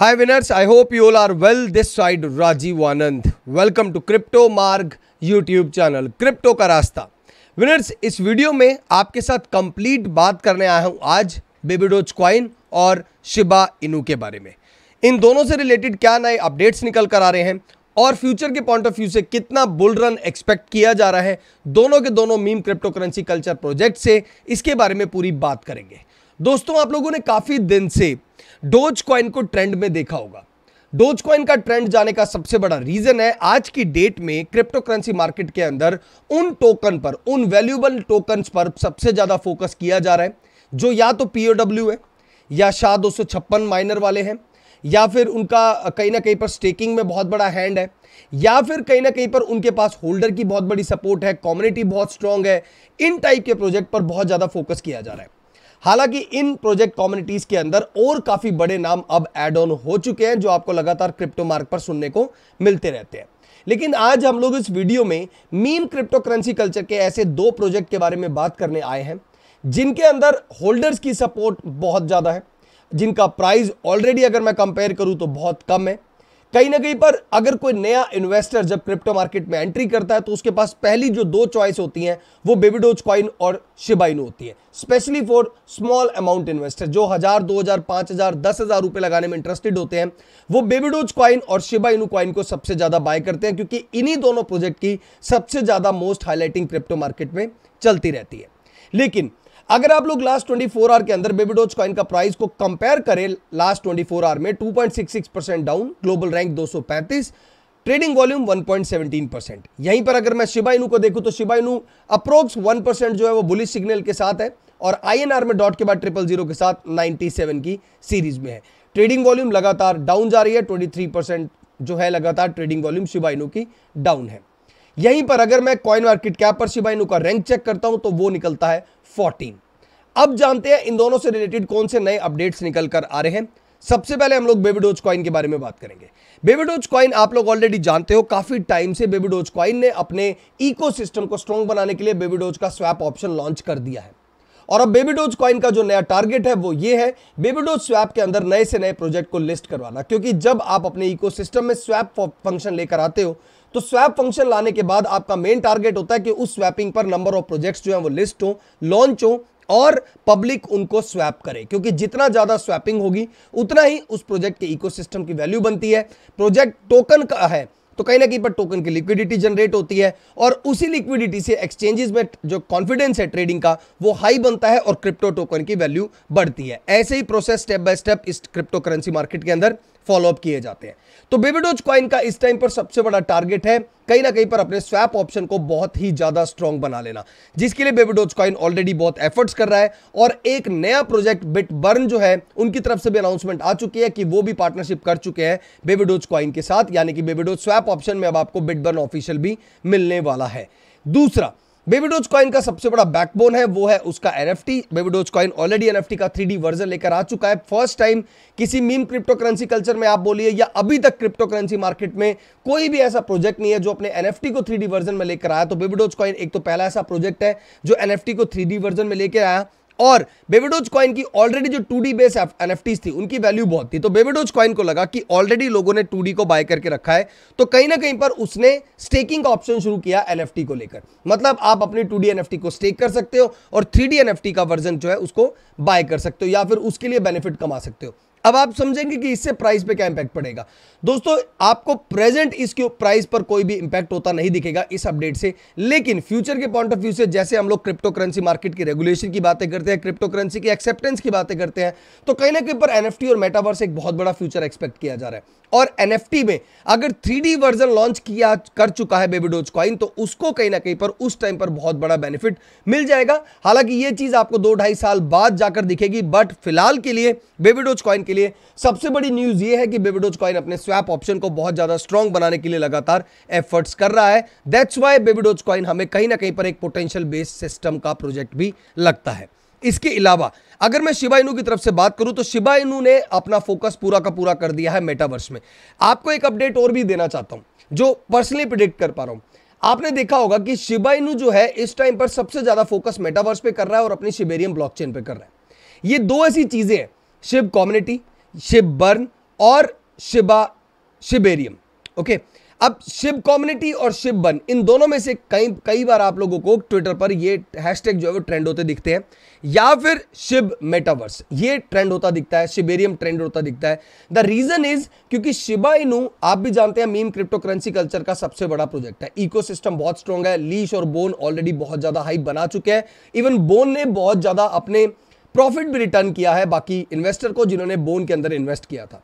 Hi winners, I hope you all are well. This side Rajiv Anand. Welcome to Crypto Marg YouTube channel. Crypto का रास्ता winners इस video में आपके साथ complete बात करने आया हूं आज बेबीडोज क्वाइन और शिबा इनू के बारे में इन दोनों से रिलेटेड क्या नए अपडेट्स निकल कर आ रहे हैं और फ्यूचर के पॉइंट ऑफ व्यू से कितना बुल रन एक्सपेक्ट किया जा रहा है दोनों के दोनों meme crypto currency culture project से इसके बारे में पूरी बात करेंगे दोस्तों आप लोगों ने काफ़ी दिन से डोज कॉइन को ट्रेंड में देखा होगा डोज कॉइन का ट्रेंड जाने का सबसे बड़ा रीजन है आज की डेट में क्रिप्टो करेंसी मार्केट के अंदर उन टोकन पर उन वैल्यूबल टोकन पर सबसे ज्यादा फोकस किया जा रहा है जो या तो पीओडब्ल्यू है या शाह दो माइनर वाले हैं या फिर उनका कहीं ना कहीं पर स्टेकिंग में बहुत बड़ा हैंड है या फिर कहीं ना कहीं पर उनके पास होल्डर की बहुत बड़ी सपोर्ट है कम्युनिटी बहुत स्ट्रांग है इन टाइप के प्रोजेक्ट पर बहुत ज़्यादा फोकस किया जा रहा है हालांकि इन प्रोजेक्ट कम्युनिटीज के अंदर और काफी बड़े नाम अब एड ऑन हो चुके हैं जो आपको लगातार क्रिप्टो मार्ग पर सुनने को मिलते रहते हैं लेकिन आज हम लोग इस वीडियो में मीम क्रिप्टो करेंसी कल्चर के ऐसे दो प्रोजेक्ट के बारे में बात करने आए हैं जिनके अंदर होल्डर्स की सपोर्ट बहुत ज़्यादा है जिनका प्राइस ऑलरेडी अगर मैं कंपेयर करूं तो बहुत कम है कहीं ना कहीं पर अगर कोई नया इन्वेस्टर जब क्रिप्टो मार्केट में एंट्री करता है तो उसके पास पहली जो दो चॉइस होती हैं वो बेबीडोज कॉइन और शिबाइन होती है specially for small amount investor जो हजार दो हजार पांच हजार दस हजार रुपए लगाने में इंटरेस्टेड होते हैं वो बेबीडोज कॉइन और शिबाइनू कॉइन को सबसे ज्यादा बाय करते हैं क्योंकि इन्हीं दोनों प्रोजेक्ट की सबसे ज्यादा मोस्ट हाईलाइटिंग क्रिप्टो मार्केट में चलती रहती है लेकिन अगर आप लोग लास्ट 24 आवर के अंदर बेबीडोज कॉइन का प्राइस को कंपेयर करें लास्ट 24 आवर में 2.66 percent down global rank 235 trading volume 1.17 percent यहीं पर अगर मैं शिबाइनू को देखूं तो शिबाइनू अप्रोक्स 1 परसेंट जो है वो बुलिस सिग्नल के साथ है और आईएनआर में डॉट के बाद ट्रिपल जीरो के साथ 97 की सीरीज में है ट्रेडिंग वॉल्यूम लगातार डाउन जा रही है 23 परसेंट जो है लगातार ट्रेडिंग वॉल्यूम शिबाइनू की डाउन है यहीं पर अगर मैं कॉइन मार्केट कैप पर शिबाइनू का रैंक चेक करता हूं तो वो निकलता है 14 अब जानते हैं इन दोनों से रिलेटेड कौन से नए अपडेट्स निकल कर आ रहे हैं सबसे पहले हम लोग बेबीडोज क्वाइन के बारे में बात करेंगे बेबीडोज क्वाइन आप लोग ऑलरेडी जानते हो काफ़ी टाइम से बेबीडोज क्वाइन ने अपने इकोसिस्टम को स्ट्रॉन्ग बनाने के लिए बेबीडोज का स्वैप ऑप्शन लॉन्च कर दिया है और अब बेबीडोज क्वाइन का जो नया टारगेट है वो ये है बेबीडोज स्वैप के अंदर नए से नए प्रोजेक्ट को लिस्ट करवाना क्योंकि जब आप अपने इकोसिस्टम में स्वैप फंक्शन लेकर आते हो तो स्वैप फंक्शन लाने के बाद आपका मेन टारगेट होता है कि उस स्वैपिंग पर नंबर ऑफ प्रोजेक्ट्स जो है वो लिस्ट हो लॉन्च हो और पब्लिक उनको स्वैप करे क्योंकि जितना ज़्यादा स्वैपिंग होगी उतना ही उस प्रोजेक्ट के इकोसिस्टम की वैल्यू बनती है प्रोजेक्ट टोकन का है तो कहीं ना कहीं पर टोकन की लिक्विडिटी जनरेट होती है और उसी लिक्विडिटी से एक्सचेंजेस में जो कॉन्फिडेंस है ट्रेडिंग का वो हाई बनता है और क्रिप्टो टोकन की वैल्यू बढ़ती है ऐसे ही प्रोसेस स्टेप बाय स्टेप इस क्रिप्टो करेंसी मार्केट के अंदर फॉलोअप किए जाते हैं तो बेबीडोज क्वाइन का इस टाइम पर सबसे बड़ा टारगेट है कहीं ना कहीं पर अपने स्वैप ऑप्शन को बहुत ही ज्यादा स्ट्रॉन्ग बना लेना जिसके लिए बेबीडोज क्वाइन कॉइन ऑलरेडी बहुत एफर्ट्स कर रहा है और एक नया प्रोजेक्ट बिट बर्न जो है उनकी तरफ से भी अनाउंसमेंट आ चुकी है कि वो भी पार्टनरशिप कर चुके हैं बेबीडोज क्वाइन कॉइन के साथ यानी कि बेबीडोज स्वैप ऑप्शन में अब आपको बिट बर्न ऑफिशियल भी मिलने वाला है दूसरा बेबी डोज कॉइन का सबसे बड़ा बैकबोन है वो है उसका F baby doge coin already N F T का डी वर्जन लेकर आ चुका है फर्स्ट टाइम किसी मीम क्रिप्टो करेंसी कल्चर में आप बोलिए या अभी तक क्रिप्टो करेंसी मार्केट में कोई भी ऐसा प्रोजेक्ट नहीं है जो अपने एन एफ टी को डी वर्जन में लेकर आया तो बेबी डोज कॉइन एक तो पहला ऐसा प्रोजेक्ट है जो एन एफ टी को डी वर्जन में लेकर आया और बेबेडोज कॉइन की ऑलरेडी जो two D base N F थी उनकी वैल्यू बहुत थी तो बेबेडोज कॉइन को लगा कि ऑलरेडी लोगों ने टू को बाय करके रखा है तो कहीं ना कहीं पर उसने स्टेकिंग ऑप्शन शुरू किया एन को लेकर मतलब आप अपनी टू डी एन को स्टेक कर सकते हो और थ्री डी का वर्जन जो है उसको बाय कर सकते हो या फिर उसके लिए बेनिफिट कमा सकते हो अब आप समझेंगे कि इससे प्राइस पे क्या इंपैक्ट पड़ेगा दोस्तों आपको प्रेजेंट इसके प्राइस पर कोई भी इंपैक्ट होता नहीं दिखेगा इस अपडेट से लेकिन फ्यूचर के पॉइंट ऑफ व्यू से जैसे हम लोग क्रिप्टो करेंसी मार्केट की रेगुलेशन की बातें करते हैं क्रिप्टो करेंसी की एक्सेप्टेंस की बातें करते हैं तो कहीं ना कहीं पर एन और मेटावर्स एक बहुत बड़ा फ्यूचर एक्सपेक्ट किया जा रहा है और एन में अगर थ्री वर्जन लॉन्च किया कर चुका है बेबी डोज कॉइन तो उसको कहीं ना कहीं पर उस टाइम पर बहुत बड़ा बेनिफिट मिल जाएगा हालांकि ये चीज़ आपको दो ढाई साल बाद जाकर दिखेगी बट फिलहाल के लिए बेबी डोज कॉइन के लिए सबसे बड़ी न्यूज ये है कि बेबीडोज कॉइन अपने स्वैप ऑप्शन को बहुत ज्यादा स्ट्रॉन्ग बनाने के लिए लगातार एफर्ट्स कर रहा है दैट्स वाई बेबीडोज कॉइन हमें कहीं ना कहीं पर एक पोटेंशियल बेस्ड सिस्टम का प्रोजेक्ट भी लगता है इसके अलावा अगर मैं शिबा की तरफ से बात करूं तो शिबा ने अपना फोकस पूरा का पूरा कर दिया है मेटावर्स में आपको एक अपडेट और भी देना चाहता हूं जो पर्सनली प्रिडिक्ट कर पा रहा हूं आपने देखा होगा कि शिबा जो है इस टाइम पर सबसे ज्यादा फोकस मेटावर्स पे कर रहा है और अपनी शिबेरियम ब्लॉकचेन पे कर रहा है ये दो ऐसी चीजें हैं शिव कॉम्युनिटी शिव बर्न और शिबा शिबेरियम ओके अब शिव कॉम्युनिटी और शिव बर्न इन दोनों में से कई कई बार आप लोगों को ट्विटर पर ये हैशटैग जो है वो ट्रेंड होते दिखते हैं या फिर शिव मेटावर्स ये ट्रेंड होता दिखता है शिबेरियम ट्रेंड होता दिखता है द रीजन इज क्योंकि शिबा इनू आप भी जानते हैं मीम क्रिप्टो करेंसी कल्चर का सबसे बड़ा प्रोजेक्ट है इकोसिस्टम बहुत स्ट्रॉन्ग है लीश और बोन ऑलरेडी बहुत ज़्यादा हाइप बना चुके हैं इवन बोन ने बहुत ज़्यादा अपने प्रॉफिट भी रिटर्न किया है बाकी इन्वेस्टर को जिन्होंने बोन के अंदर इन्वेस्ट किया था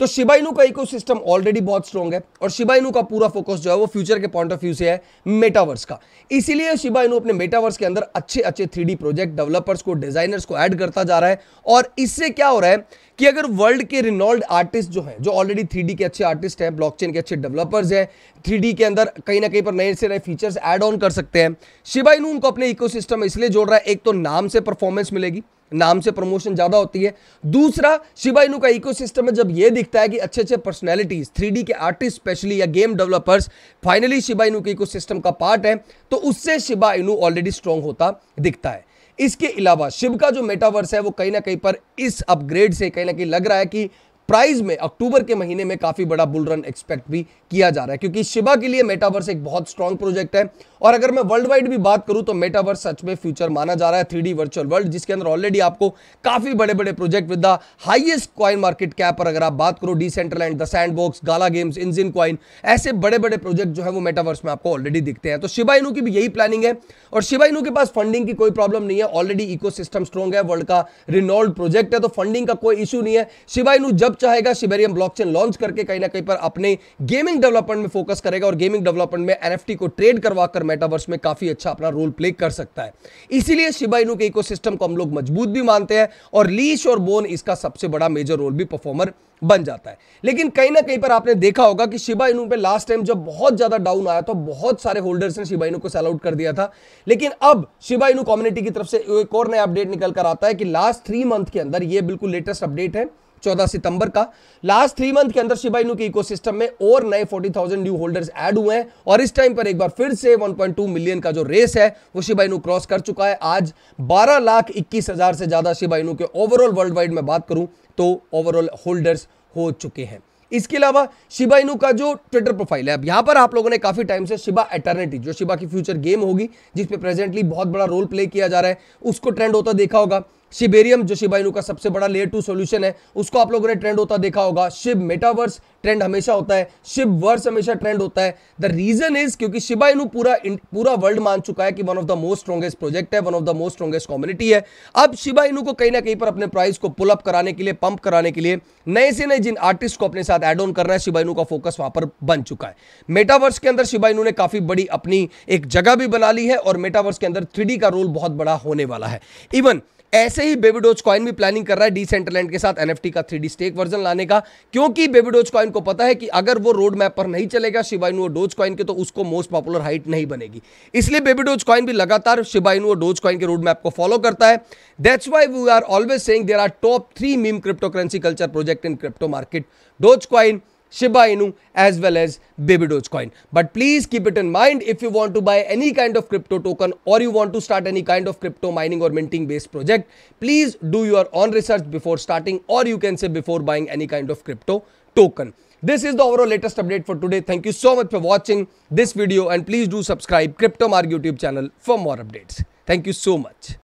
तो शिबाइनू का सिस्टम ऑलरेडी बहुत स्ट्रॉन्ग है और शिबाइनू का पूरा फोकस जो है वो फ्यूचर के पॉइंट ऑफ व्यू से है मेटावर्स का इसीलिए शिबाइनू अपने मेटावर्स के अंदर अच्छे अच्छे थ्री प्रोजेक्ट डेवलपर्स को डिजाइनर्स को ऐड करता जा रहा है और इससे क्या हो रहा है कि अगर वर्ल्ड के रिनॉल्ड आर्टिस्ट जो हैं जो ऑलरेडी थ्री के अच्छे आर्टिस्ट हैं ब्लॉक के अच्छे डेवलपर्स हैं थ्री के अंदर कहीं ना कहीं पर नए से नए फीचर्स एड ऑन कर सकते हैं शिबाइनू उनको अपने इको इसलिए जोड़ रहा है एक तो नाम से परफॉर्मेंस मिलेगी नाम से प्रमोशन ज़्यादा होती है दूसरा शिबाइनू का इकोसिस्टम में जब ये दिखता है कि अच्छे अच्छे पर्सनैलिटीज़ थ्री के आर्टिस्ट स्पेशली या गेम डेवलपर्स फाइनली शिबाइनू के इकोसिस्टम का पार्ट है तो उससे शिबाइनू ऑलरेडी स्ट्रॉन्ग होता दिखता है इसके अलावा शिव का जो मेटावर्स है वो कहीं ना कहीं पर इस अपग्रेड से कहीं ना कहीं लग रहा है कि प्राइस में अक्टूबर के महीने में काफी बड़ा बुल रन एक्सपेक्ट भी किया जा रहा है क्योंकि शिबा के लिए मेटावर्स एक बहुत स्ट्रांग प्रोजेक्ट है और अगर मैं वर्ल्ड वाइड भी बात करूं तो मेटावर्स सच में फ्यूचर माना जा रहा है थ्री वर्चुअल वर्ल्ड जिसके अंदर ऑलरेडी आपको काफी बड़े बड़े project with the highest coin market cap पर अगर आप बात करो Decentraland the sand box Gala Games engine coin ऐसे बड़े बड़े प्रोजेक्ट जो है वो मेटावर्स में आपको ऑलरेडी दिखते हैं तो शिबा की भी यही प्लानिंग है और शिवाइनू के पास फंडिंग की कोई प्रॉब्लम नहीं है ऑलरेडी इको स्ट्रॉन्ग है वर्ल्ड का रिनोल्ड प्रोजेक्ट है तो फंडिंग का कोई इशू नहीं है शिबा जब चाहेगा सिबेरियम ब्लॉकचेन लॉन्च करके कहीं ना कहीं पर अपने गेमिंग डेवलपमेंट में फोकस करेगा और गेमिंग डेवलपमेंट में एन को ट्रेड करवाकर मेटावर्स में काफी अच्छा अपना रोल प्ले कर सकता है इसीलिए शिबाइनू के इको को हम लोग मजबूत भी मानते हैं और लीश और बोन इसका सबसे बड़ा मेजर रोल भी परफॉर्मर बन जाता है लेकिन कहीं ना कहीं पर आपने देखा होगा कि शिबा इनू पे लास्ट टाइम जब बहुत ज्यादा डाउन आया तो बहुत सारे होल्डर्स ने शिबा इनू को सेल आउट कर दिया था लेकिन अब शिबा इनू कम्युनिटी की तरफ से एक और नया अपडेट निकल कर आता है कि लास्ट थ्री मंथ के अंदर ये बिल्कुल लेटेस्ट अपडेट है चौदह सितंबर का लास्ट थ्री मंथ के अंदर शिबाइनू के इकोसिस्टम में और नए 40,000 न्यू होल्डर्स ऐड हुए हैं और इस टाइम पर एक बार फिर से 1.2 मिलियन का जो रेस है वो शिबाइनू क्रॉस कर चुका है आज बारह लाख इक्कीस हजार से ज़्यादा शिबाइनू के ओवरऑल वर्ल्ड वाइड में बात करूं तो ओवरऑल होल्डर्स हो चुके हैं इसके अलावा शिबाइनू का जो ट्विटर प्रोफाइल है अब यहां पर आप लोगों ने काफ़ी टाइम से शिबा एटर्निटी जो शिबा की फ्यूचर गेम होगी जिसपे प्रेजेंटली बहुत बड़ा रोल प्ले किया जा रहा है उसको ट्रेंड होता देखा होगा शिबेरियम जो शिबाइनू का सबसे बड़ा लेयर टू सॉल्यूशन है उसको आप लोगों ने ट्रेंड होता देखा होगा शिव मेटावर्स ट्रेंड हमेशा होता है शिव वर्स हमेशा ट्रेंड होता है द रीजन इज क्योंकि शिबाइनू पूरा पूरा वर्ल्ड मान चुका है कि one of the most strongest project है one of the most strongest community है अब शिबाइनू को कहीं ना कहीं पर अपने प्राइस को पुलअप कराने के लिए पंप कराने के लिए नए से नए जिन आर्टिस्ट को अपने साथ एड ऑन करना है शिबाइनू का फोकस वहां पर बन चुका है मेटावर्स के अंदर शिबाइनू ने काफी बड़ी अपनी एक जगह भी बना ली है और मेटावर्स के अंदर थ्री का रोल बहुत बड़ा होने वाला है इवन ऐसे ही बेबीडोज कॉइन भी प्लानिंग कर रहा है डिसेंट्रलैंड के साथ एनएफटी का थ्री स्टेक वर्जन लाने का क्योंकि बेबीडोज कॉइन को पता है कि अगर वो रोड मैप पर नहीं चलेगा शिबाइनु डोज कॉइन के तो उसको मोस्ट पॉपुलर हाइट नहीं बनेगी इसलिए बेबीडोज कॉइन भी लगातार शिबाइनु डोज कॉइन के रोड मैप को फॉलो करता है that's why we are always saying there are top three meme crypto currency culture project in crypto market Doge coin Shiba Inu as well as Baby Dogecoin. But please keep it in mind if you want to buy any kind of crypto token or you want to start any kind of crypto mining or minting based project, please do your own research before starting or you can say before buying any kind of crypto token. This is the overall latest update for today. Thank you so much for watching this video and please do subscribe Crypto Mark YouTube channel for more updates. Thank you so much.